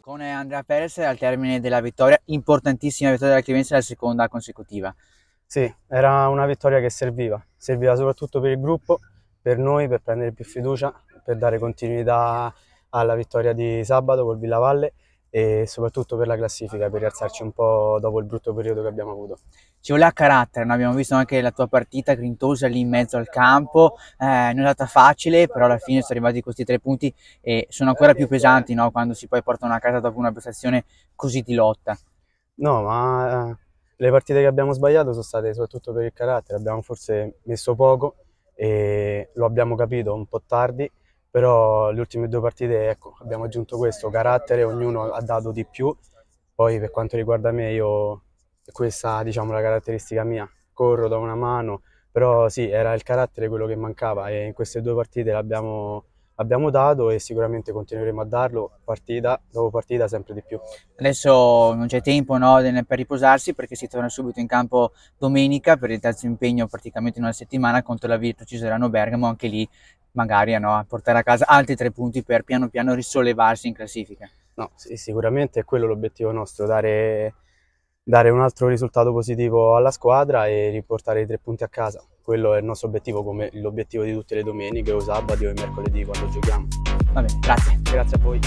Con Andrea Perez al termine della vittoria, importantissima vittoria della Crevenza, la seconda consecutiva. Sì, era una vittoria che serviva, serviva soprattutto per il gruppo, per noi, per prendere più fiducia, per dare continuità alla vittoria di sabato col Villavalle Valle e soprattutto per la classifica, per rialzarci un po' dopo il brutto periodo che abbiamo avuto. Ci voleva carattere, no? abbiamo visto anche la tua partita grintosa lì in mezzo al campo, eh, non è stata facile, però alla fine sono arrivati questi tre punti e sono ancora più pesanti no? quando si poi portano a casa dopo una prestazione così di lotta. No, ma eh, le partite che abbiamo sbagliato sono state soprattutto per il carattere, abbiamo forse messo poco e lo abbiamo capito un po' tardi però le ultime due partite ecco, abbiamo aggiunto questo carattere, ognuno ha dato di più, poi per quanto riguarda me io, questa diciamo la caratteristica mia, corro da una mano, però sì era il carattere quello che mancava e in queste due partite l'abbiamo abbiamo dato e sicuramente continueremo a darlo partita dopo partita sempre di più. Adesso non c'è tempo no, per riposarsi perché si torna subito in campo domenica per il terzo impegno praticamente in una settimana contro la Virtus Ciserano Bergamo, anche lì magari no, portare a casa altri tre punti per piano piano risollevarsi in classifica. No, sì, sicuramente è quello l'obiettivo nostro, dare, dare un altro risultato positivo alla squadra e riportare i tre punti a casa. Quello è il nostro obiettivo, come l'obiettivo di tutte le domeniche o sabato o mercoledì quando giochiamo. Va bene, grazie. Grazie a voi.